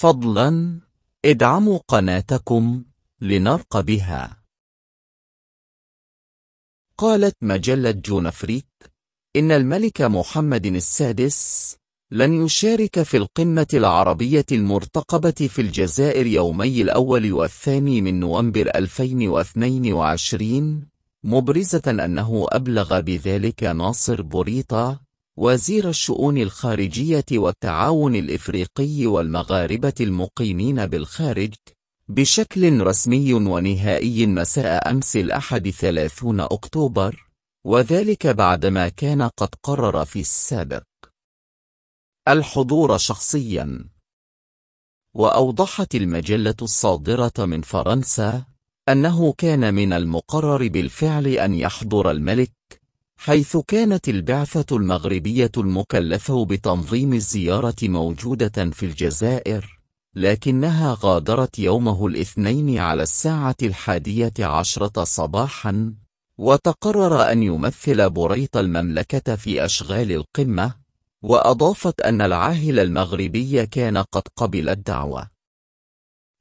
فضلا ادعموا قناتكم لنرقى بها قالت مجلة جونفريت إن الملك محمد السادس لن يشارك في القمة العربية المرتقبة في الجزائر يومي الأول والثاني من نوفمبر 2022 مبرزة أنه أبلغ بذلك ناصر بوريطة وزير الشؤون الخارجية والتعاون الإفريقي والمغاربة المقيمين بالخارج بشكل رسمي ونهائي مساء أمس الأحد 30 أكتوبر وذلك بعدما كان قد قرر في السابق الحضور شخصياً وأوضحت المجلة الصادرة من فرنسا أنه كان من المقرر بالفعل أن يحضر الملك حيث كانت البعثة المغربية المكلفة بتنظيم الزيارة موجودة في الجزائر لكنها غادرت يومه الاثنين على الساعة الحادية عشرة صباحا وتقرر أن يمثل بريط المملكة في أشغال القمة وأضافت أن العاهل المغربي كان قد قبل الدعوة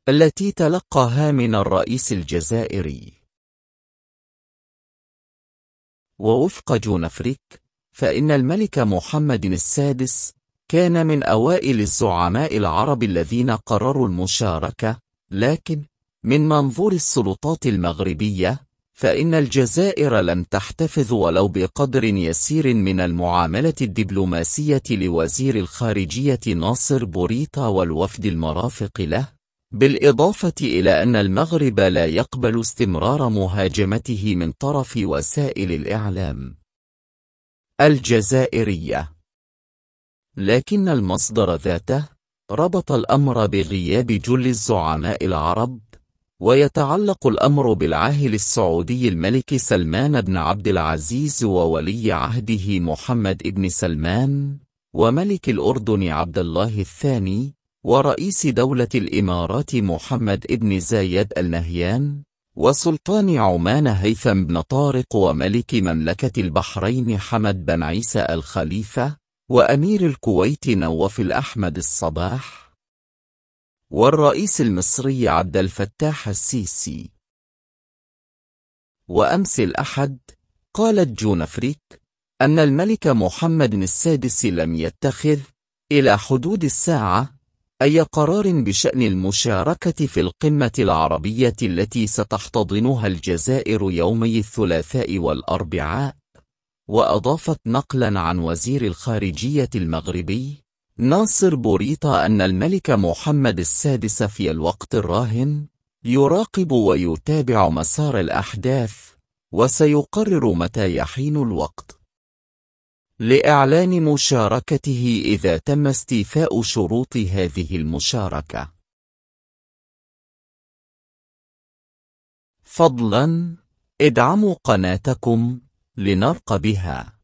التي تلقاها من الرئيس الجزائري ووفق جونفريك فإن الملك محمد السادس كان من أوائل الزعماء العرب الذين قرروا المشاركة لكن من منظور السلطات المغربية فإن الجزائر لم تحتفظ ولو بقدر يسير من المعاملة الدبلوماسية لوزير الخارجية ناصر بوريطة والوفد المرافق له بالإضافة إلى أن المغرب لا يقبل استمرار مهاجمته من طرف وسائل الإعلام الجزائرية لكن المصدر ذاته ربط الأمر بغياب جل الزعماء العرب ويتعلق الأمر بالعاهل السعودي الملك سلمان بن عبد العزيز وولي عهده محمد بن سلمان وملك الأردن عبد الله الثاني ورئيس دولة الإمارات محمد بن زايد النهيان وسلطان عمان هيثم بن طارق وملك مملكة البحرين حمد بن عيسى الخليفة وأمير الكويت نواف الأحمد الصباح والرئيس المصري عبد الفتاح السيسي وأمس الأحد قالت جون فريك أن الملك محمد السادس لم يتخذ إلى حدود الساعة أي قرار بشأن المشاركة في القمة العربية التي ستحتضنها الجزائر يومي الثلاثاء والأربعاء وأضافت نقلا عن وزير الخارجية المغربي ناصر بوريطة أن الملك محمد السادس في الوقت الراهن يراقب ويتابع مسار الأحداث وسيقرر متى يحين الوقت لإعلان مشاركته إذا تم استيفاء شروط هذه المشاركة. فضلاً ادعموا قناتكم لنرقى بها